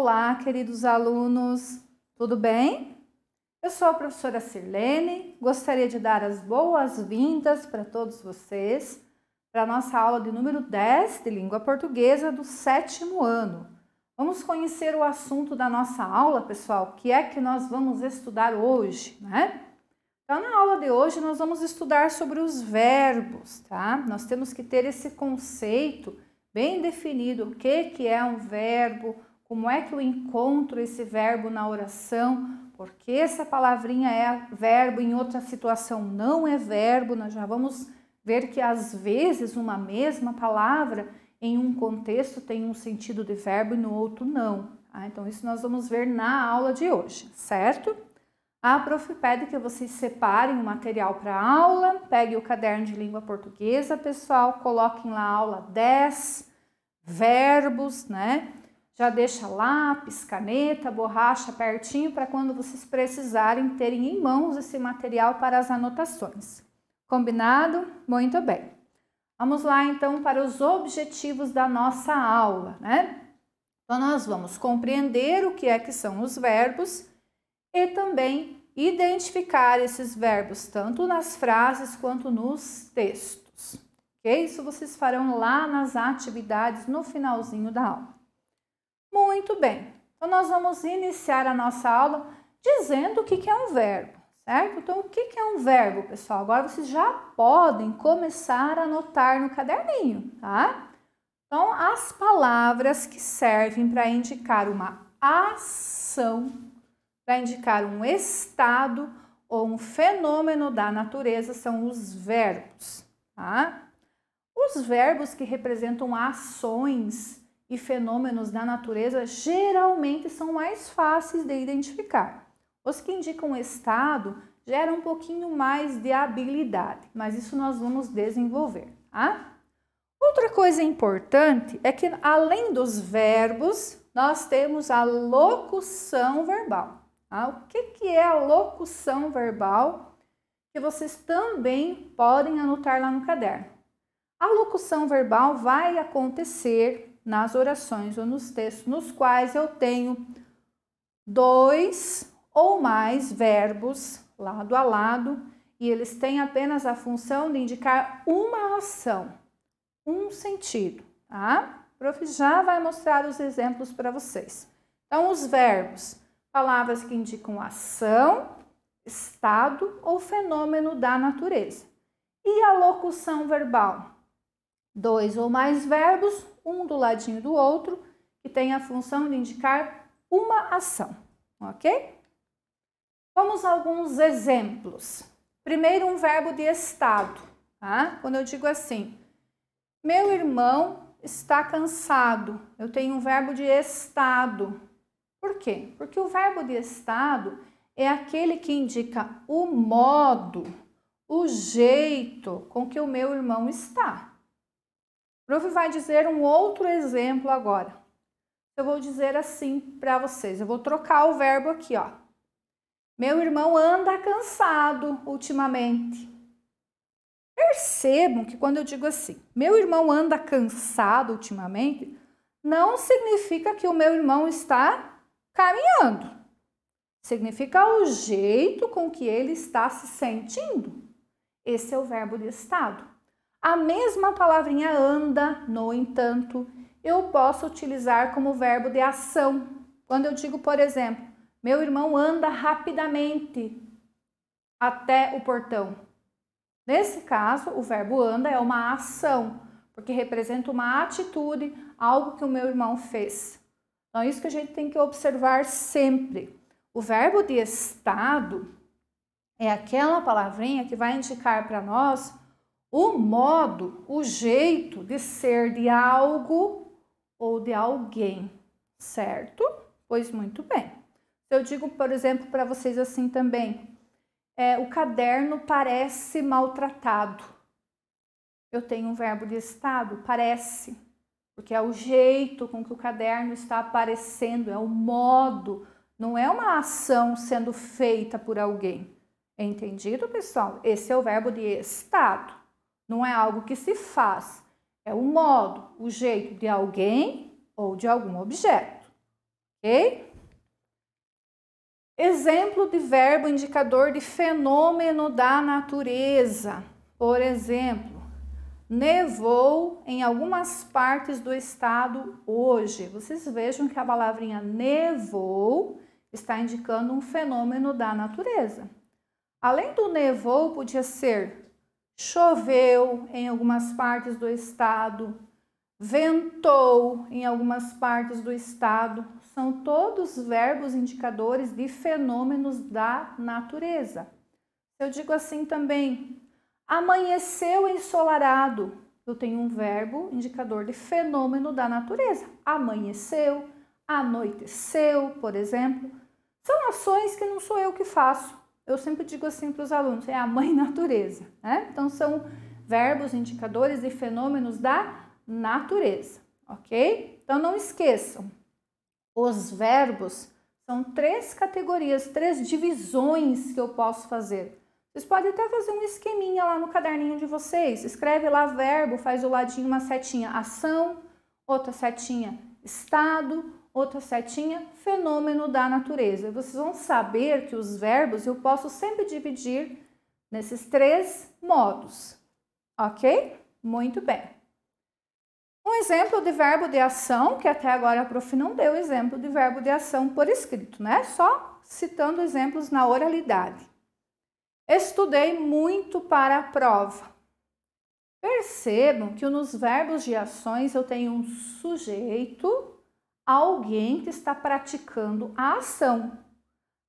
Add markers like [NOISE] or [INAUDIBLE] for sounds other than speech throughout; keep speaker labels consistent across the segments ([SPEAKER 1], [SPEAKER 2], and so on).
[SPEAKER 1] Olá, queridos alunos, tudo bem? Eu sou a professora Sirlene, gostaria de dar as boas-vindas para todos vocês para a nossa aula de número 10 de língua portuguesa do sétimo ano. Vamos conhecer o assunto da nossa aula, pessoal, que é que nós vamos estudar hoje, né? Então, na aula de hoje, nós vamos estudar sobre os verbos, tá? Nós temos que ter esse conceito bem definido, o que, que é um verbo, como é que eu encontro esse verbo na oração? Porque essa palavrinha é verbo, em outra situação não é verbo. Nós já vamos ver que às vezes uma mesma palavra em um contexto tem um sentido de verbo e no outro não. Ah, então, isso nós vamos ver na aula de hoje, certo? A prof pede que vocês separem o material para aula, Pegue o caderno de língua portuguesa, pessoal, coloquem lá a aula 10, verbos, né? Já deixa lápis, caneta, borracha pertinho para quando vocês precisarem terem em mãos esse material para as anotações. Combinado? Muito bem. Vamos lá então para os objetivos da nossa aula, né? Então nós vamos compreender o que é que são os verbos e também identificar esses verbos tanto nas frases quanto nos textos. Isso vocês farão lá nas atividades no finalzinho da aula. Muito bem. Então, nós vamos iniciar a nossa aula dizendo o que é um verbo, certo? Então, o que é um verbo, pessoal? Agora vocês já podem começar a anotar no caderninho, tá? Então, as palavras que servem para indicar uma ação, para indicar um estado ou um fenômeno da natureza são os verbos, tá? Os verbos que representam ações e fenômenos da natureza geralmente são mais fáceis de identificar. Os que indicam estado geram um pouquinho mais de habilidade, mas isso nós vamos desenvolver, tá? Outra coisa importante é que além dos verbos, nós temos a locução verbal. Tá? O que, que é a locução verbal? Que vocês também podem anotar lá no caderno. A locução verbal vai acontecer nas orações ou nos textos nos quais eu tenho dois ou mais verbos lado a lado e eles têm apenas a função de indicar uma ação, um sentido, tá? O prof já vai mostrar os exemplos para vocês. Então, os verbos, palavras que indicam ação, estado ou fenômeno da natureza. E a locução verbal? Dois ou mais verbos um do ladinho do outro, que tem a função de indicar uma ação, ok? Vamos a alguns exemplos. Primeiro, um verbo de estado. Tá? Quando eu digo assim, meu irmão está cansado, eu tenho um verbo de estado. Por quê? Porque o verbo de estado é aquele que indica o modo, o jeito com que o meu irmão está. Prof vai dizer um outro exemplo agora. Eu vou dizer assim para vocês. Eu vou trocar o verbo aqui, ó. Meu irmão anda cansado ultimamente. Percebam que quando eu digo assim, meu irmão anda cansado ultimamente, não significa que o meu irmão está caminhando. Significa o jeito com que ele está se sentindo. Esse é o verbo de estado. A mesma palavrinha anda, no entanto, eu posso utilizar como verbo de ação. Quando eu digo, por exemplo, meu irmão anda rapidamente até o portão. Nesse caso, o verbo anda é uma ação, porque representa uma atitude, algo que o meu irmão fez. Então, é isso que a gente tem que observar sempre. O verbo de estado é aquela palavrinha que vai indicar para nós o modo, o jeito de ser de algo ou de alguém, certo? Pois muito bem. Eu digo, por exemplo, para vocês assim também: é, o caderno parece maltratado. Eu tenho um verbo de estado, parece, porque é o jeito com que o caderno está aparecendo, é o modo, não é uma ação sendo feita por alguém. Entendido, pessoal? Esse é o verbo de estado. Não é algo que se faz, é o modo, o jeito de alguém ou de algum objeto. Ok? Exemplo de verbo indicador de fenômeno da natureza. Por exemplo, nevou em algumas partes do estado hoje. Vocês vejam que a palavrinha nevou está indicando um fenômeno da natureza. Além do nevou, podia ser choveu em algumas partes do estado, ventou em algumas partes do estado. São todos verbos indicadores de fenômenos da natureza. Eu digo assim também: amanheceu ensolarado. Eu tenho um verbo indicador de fenômeno da natureza. Amanheceu, anoiteceu, por exemplo. São ações que não sou eu que faço eu sempre digo assim para os alunos, é a mãe [LAUGHS] natureza, né? Então são verbos, indicadores e fenômenos da natureza, ok? Então não esqueçam, os verbos são três categorias, três divisões que eu posso fazer. Vocês podem até fazer um esqueminha lá no caderninho de vocês. Escreve lá verbo, faz do ladinho uma setinha ação, outra setinha estado, outra setinha, fenômeno da natureza. Vocês vão saber que os verbos eu posso sempre dividir nesses três modos, ok? Muito bem. Um exemplo de verbo de ação, que até agora a prof não deu exemplo de verbo de ação por escrito, né? Só citando exemplos na oralidade. Estudei muito para a prova. Percebam que nos verbos de ações eu tenho um sujeito alguém que está praticando a ação.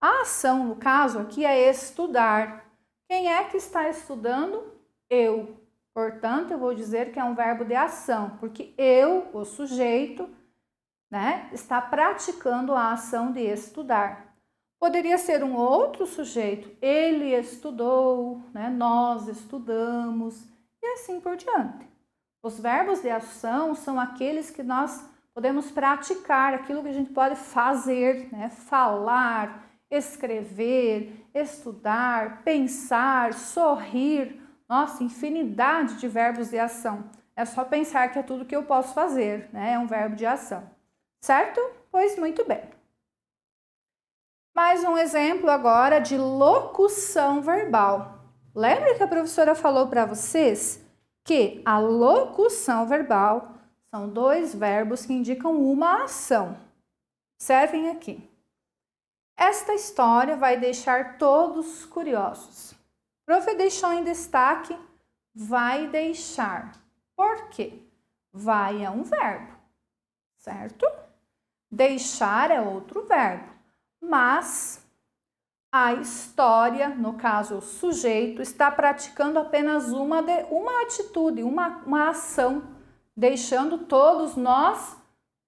[SPEAKER 1] A ação, no caso aqui, é estudar. Quem é que está estudando? Eu. Portanto, eu vou dizer que é um verbo de ação, porque eu, o sujeito, né, está praticando a ação de estudar. Poderia ser um outro sujeito, ele estudou, né, nós estudamos, e assim por diante. Os verbos de ação são aqueles que nós podemos praticar aquilo que a gente pode fazer, né? falar, escrever, estudar, pensar, sorrir, nossa, infinidade de verbos de ação. É só pensar que é tudo que eu posso fazer, né? É um verbo de ação. Certo? Pois muito bem. Mais um exemplo agora de locução verbal. Lembra que a professora falou para vocês que a locução verbal são dois verbos que indicam uma ação. Servem aqui. Esta história vai deixar todos curiosos. Prof deixou em destaque vai deixar. Por quê? Vai é um verbo, certo? Deixar é outro verbo, mas a história, no caso o sujeito, está praticando apenas uma, de, uma atitude, uma, uma ação deixando todos nós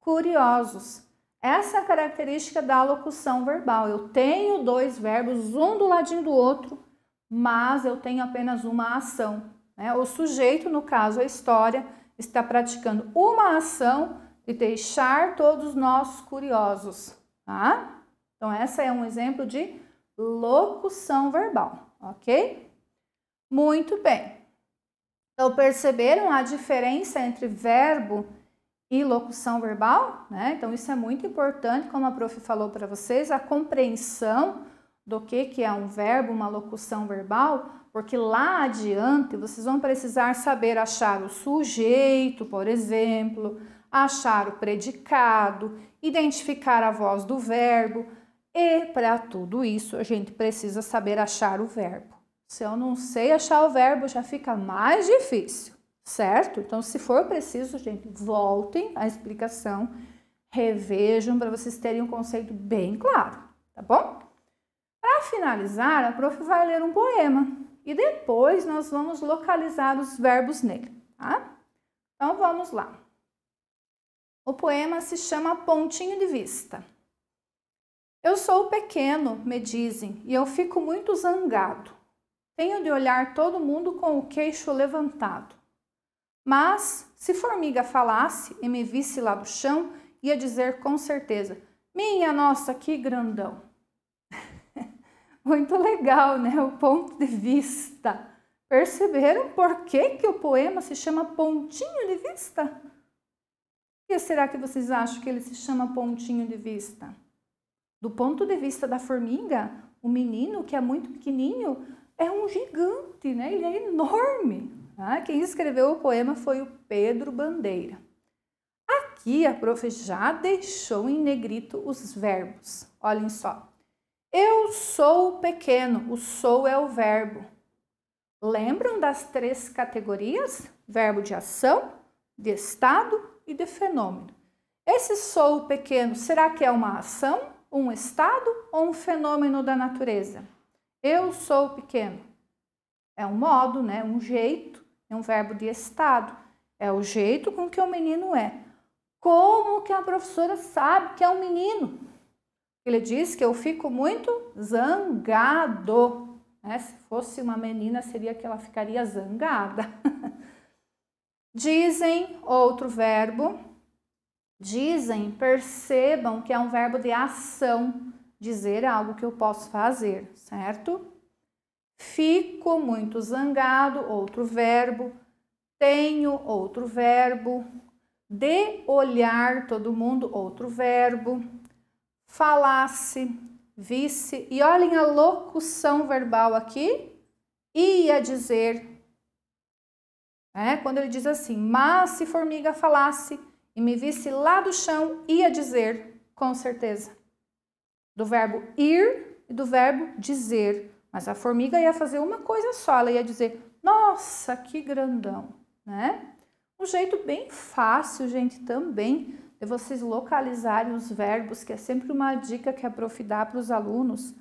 [SPEAKER 1] curiosos. Essa é a característica da locução verbal. Eu tenho dois verbos, um do ladinho do outro, mas eu tenho apenas uma ação. Né? O sujeito, no caso a história, está praticando uma ação de deixar todos nós curiosos. Tá? Então, essa é um exemplo de locução verbal, ok? Muito bem. Então, perceberam a diferença entre verbo e locução verbal? Né? Então, isso é muito importante, como a prof falou para vocês, a compreensão do que, que é um verbo, uma locução verbal, porque lá adiante vocês vão precisar saber achar o sujeito, por exemplo, achar o predicado, identificar a voz do verbo, e para tudo isso a gente precisa saber achar o verbo. Se eu não sei achar o verbo, já fica mais difícil, certo? Então, se for preciso, gente, voltem à explicação, revejam para vocês terem um conceito bem claro, tá bom? Para finalizar, a prof vai ler um poema e depois nós vamos localizar os verbos nele, tá? Então vamos lá. O poema se chama Pontinho de Vista. Eu sou pequeno, me dizem, e eu fico muito zangado. Tenho de olhar todo mundo com o queixo levantado. Mas, se Formiga falasse e me visse lá do chão, ia dizer com certeza: Minha nossa, que grandão! [LAUGHS] Muito legal, né? O ponto de vista. Perceberam por que, que o poema se chama Pontinho de Vista? Por que será que vocês acham que ele se chama Pontinho de Vista? Do ponto de vista da formiga, o menino que é muito pequenininho é um gigante, né? ele é enorme. Tá? Quem escreveu o poema foi o Pedro Bandeira. Aqui a prof já deixou em negrito os verbos. Olhem só. Eu sou pequeno, o sou é o verbo. Lembram das três categorias? Verbo de ação, de estado e de fenômeno. Esse sou pequeno, será que é uma ação, um estado ou um fenômeno da natureza? Eu sou pequeno. É um modo, né? um jeito, é um verbo de estado. É o jeito com que o menino é. Como que a professora sabe que é um menino? Ele diz que eu fico muito zangado. Né? Se fosse uma menina, seria que ela ficaria zangada. [LAUGHS] Dizem, outro verbo. Dizem, percebam que é um verbo de ação dizer algo que eu posso fazer, certo? Fico muito zangado, outro verbo. Tenho, outro verbo. De olhar, todo mundo, outro verbo. Falasse, visse. E olhem a locução verbal aqui. Ia dizer. É, quando ele diz assim, mas se formiga falasse e me visse lá do chão, ia dizer, com certeza do verbo ir e do verbo dizer. Mas a formiga ia fazer uma coisa só, ela ia dizer: "Nossa, que grandão", né? Um jeito bem fácil, gente, também de vocês localizarem os verbos, que é sempre uma dica que a prof dá para os alunos,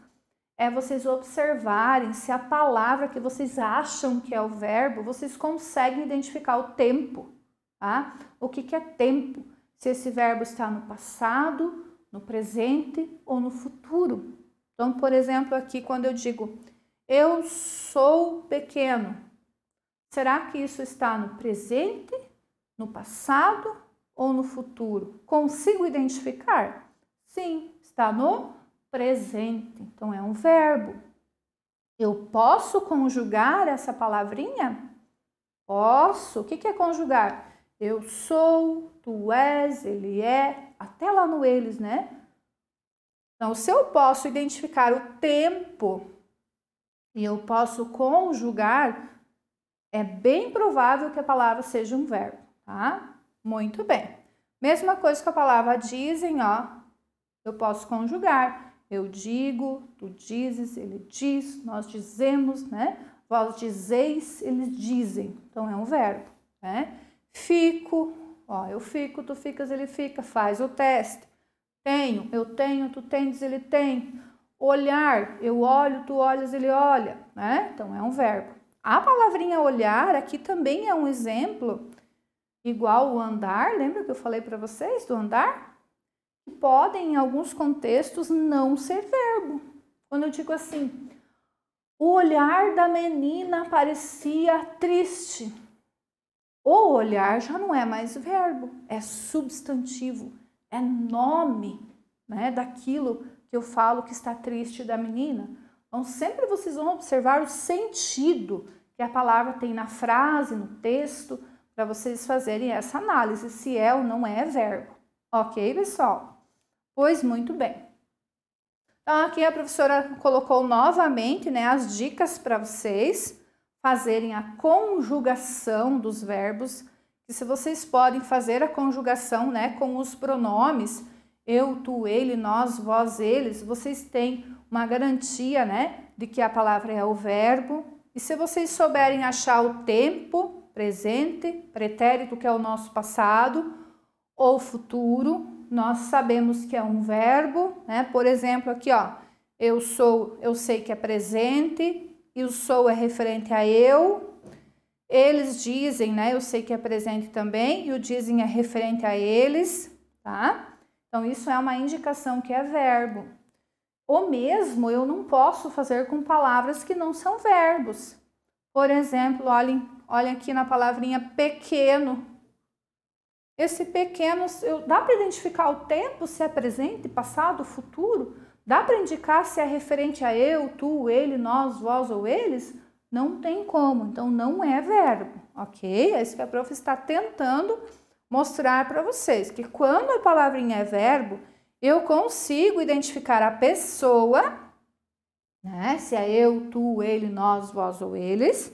[SPEAKER 1] é vocês observarem se a palavra que vocês acham que é o verbo, vocês conseguem identificar o tempo, tá? O que, que é tempo? Se esse verbo está no passado, no presente ou no futuro. Então, por exemplo, aqui quando eu digo eu sou pequeno, será que isso está no presente, no passado ou no futuro? Consigo identificar? Sim, está no presente. Então é um verbo. Eu posso conjugar essa palavrinha? Posso. O que é conjugar? Eu sou, tu és, ele é, até lá no eles, né? Então, se eu posso identificar o tempo e eu posso conjugar, é bem provável que a palavra seja um verbo, tá? Muito bem. Mesma coisa com a palavra dizem, ó. Eu posso conjugar. Eu digo, tu dizes, ele diz, nós dizemos, né? Vós dizeis, eles dizem. Então é um verbo, né? Fico, Ó, eu fico, tu ficas, ele fica. Faz o teste. Tenho, eu tenho, tu tens, ele tem. Olhar, eu olho, tu olhas, ele olha, né? Então é um verbo. A palavrinha olhar aqui também é um exemplo igual o andar, lembra que eu falei para vocês do andar? Que podem em alguns contextos não ser verbo. Quando eu digo assim, o olhar da menina parecia triste. O olhar já não é mais verbo, é substantivo, é nome né, daquilo que eu falo que está triste da menina. Então, sempre vocês vão observar o sentido que a palavra tem na frase, no texto, para vocês fazerem essa análise, se é ou não é verbo. Ok, pessoal? Pois muito bem. Então, aqui a professora colocou novamente né, as dicas para vocês fazerem a conjugação dos verbos, e se vocês podem fazer a conjugação né, com os pronomes eu, tu, ele, nós, vós, eles, vocês têm uma garantia né, de que a palavra é o verbo. E se vocês souberem achar o tempo presente, pretérito, que é o nosso passado, ou futuro, nós sabemos que é um verbo, né? Por exemplo, aqui, ó, eu sou, eu sei que é presente, e o sou é referente a eu. Eles dizem, né? Eu sei que é presente também, e o dizem é referente a eles, tá? Então, isso é uma indicação que é verbo. O mesmo eu não posso fazer com palavras que não são verbos. Por exemplo, olhem, olhem aqui na palavrinha pequeno. Esse pequeno, eu, dá para identificar o tempo, se é presente, passado, futuro? Dá para indicar se é referente a eu, tu, ele, nós, vós ou eles? Não tem como, então não é verbo, ok? É isso que a prof está tentando mostrar para vocês, que quando a palavrinha é verbo, eu consigo identificar a pessoa, né? Se é eu, tu, ele, nós, vós ou eles,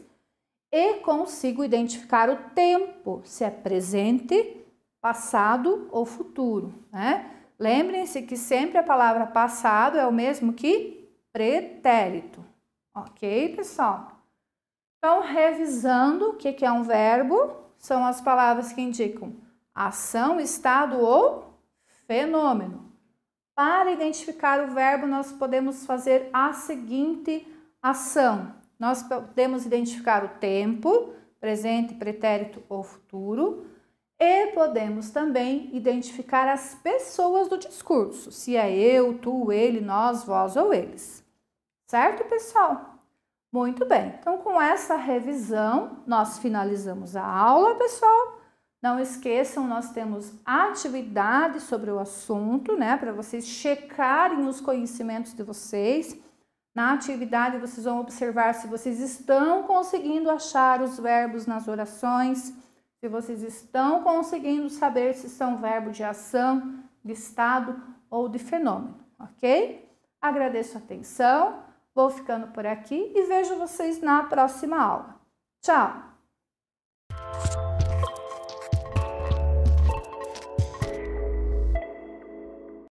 [SPEAKER 1] e consigo identificar o tempo, se é presente, passado ou futuro, né? Lembrem-se que sempre a palavra passado é o mesmo que pretérito. Ok, pessoal? Então, revisando o que é um verbo, são as palavras que indicam ação, estado ou fenômeno. Para identificar o verbo, nós podemos fazer a seguinte ação: nós podemos identificar o tempo, presente, pretérito ou futuro e podemos também identificar as pessoas do discurso, se é eu, tu, ele, nós, vós ou eles. Certo, pessoal? Muito bem. Então, com essa revisão, nós finalizamos a aula, pessoal. Não esqueçam, nós temos atividades sobre o assunto, né, para vocês checarem os conhecimentos de vocês. Na atividade, vocês vão observar se vocês estão conseguindo achar os verbos nas orações se vocês estão conseguindo saber se são verbo de ação, de estado ou de fenômeno, ok? Agradeço a atenção, vou ficando por aqui e vejo vocês na próxima aula. Tchau!